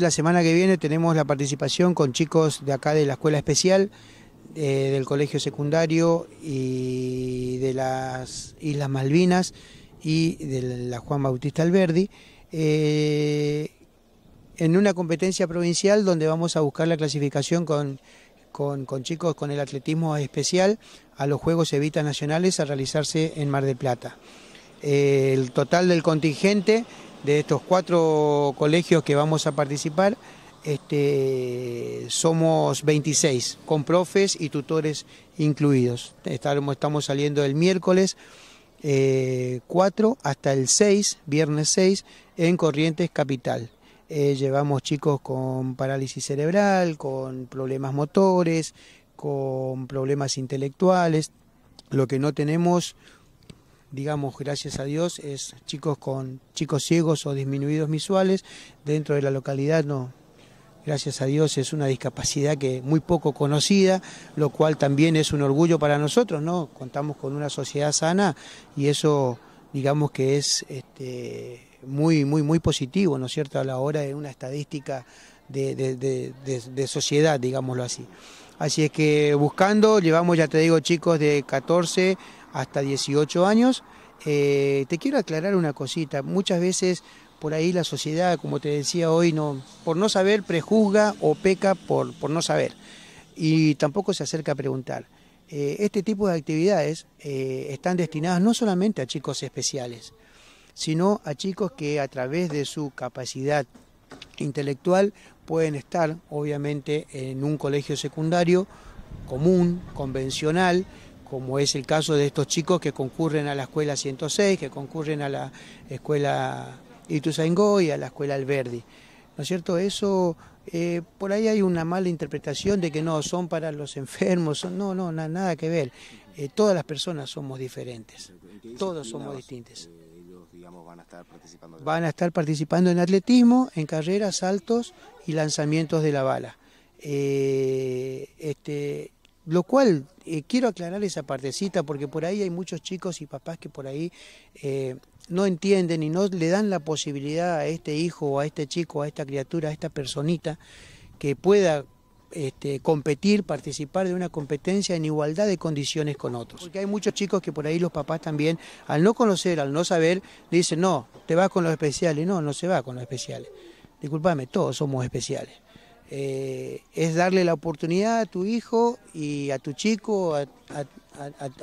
La semana que viene tenemos la participación con chicos de acá de la escuela especial, eh, del colegio secundario y de las Islas Malvinas y de la Juan Bautista Alberdi, eh, en una competencia provincial donde vamos a buscar la clasificación con, chicos con el atletismo especial a los Juegos Evita Nacionales a realizarse en Mar del Plata. Eh, el total del contingente de estos cuatro colegios que vamos a participar, este, somos 26, con profes y tutores incluidos. Estamos, saliendo el miércoles 4 eh, hasta el 6, viernes 6, en Corrientes Capital. Eh, llevamos chicos con parálisis cerebral, con problemas motores, con problemas intelectuales. Lo que no tenemos digamos, gracias a Dios, es chicos con chicos ciegos o disminuidos visuales. Dentro de la localidad no, gracias a Dios es una discapacidad que muy poco conocida, lo cual también es un orgullo para nosotros, ¿no? Contamos con una sociedad sana y eso digamos que es este, muy, muy, muy positivo, ¿no es cierto?, a la hora de una estadística de, de, sociedad, digámoslo así. Así es que buscando, llevamos, ya te digo, chicos de 14 hasta 18 años. Eh, te quiero aclarar una cosita. Muchas veces por ahí la sociedad, como te decía hoy, no, por no saber prejuzga o peca por, no saber. Y tampoco se acerca a preguntar. Eh, este tipo de actividades eh, están destinadas no solamente a chicos especiales, sino a chicos que a través de su capacidad intelectual pueden estar, obviamente, en un colegio secundario común, convencional, como es el caso de estos chicos que concurren a la escuela 106, que concurren a la escuela Ituzaingó y a la escuela Alberdi. ¿No es cierto? Eso, eh, por ahí hay una mala interpretación de que no, son para los enfermos, no, no, nada que ver. Eh, todas las personas somos diferentes, todos somos distintos. Eh, van a estar participando. Van a estar participando en atletismo, en carreras, saltos y lanzamientos de la bala. este, lo cual, eh, quiero aclarar esa partecita porque por ahí hay muchos chicos y papás que por ahí eh, no entienden y no le dan la posibilidad a este hijo o a este chico, a esta criatura, a esta personita que pueda este, competir, participar de una competencia en igualdad de condiciones con otros. Porque hay muchos chicos que por ahí los papás también, al no conocer, al no saber, dicen, no, te vas con los especiales. No, no se va con los especiales. Disculpame, todos somos especiales. Eh, es darle la oportunidad a tu hijo y a tu chico, a,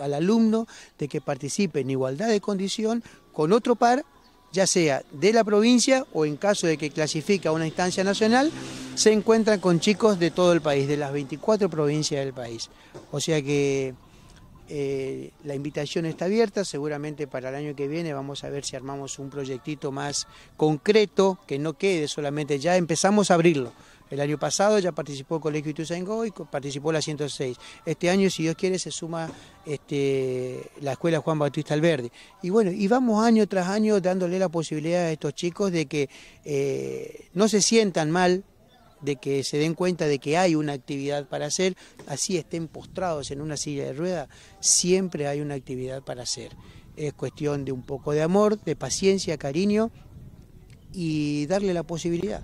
al alumno, de que participe en igualdad de condición con otro par, ya sea de la provincia o en caso de que clasifica a una instancia nacional, se encuentran con chicos de todo el país, de las 24 provincias del país. O sea que eh, la invitación está abierta, seguramente para el año que viene vamos a ver si armamos un proyectito más concreto, que no quede solamente, ya empezamos a abrirlo. El año pasado ya participó el Colegio Ituzaingó y participó la 106. Este año, si Dios quiere, se suma este, la Escuela Juan Bautista Alberdi. Y bueno, y vamos año tras año dándole la posibilidad a estos chicos de que eh, no se sientan mal, de que se den cuenta de que hay una actividad para hacer, así estén postrados en una silla de rueda, siempre hay una actividad para hacer. Es cuestión de un poco de amor, de paciencia, cariño y darle la posibilidad.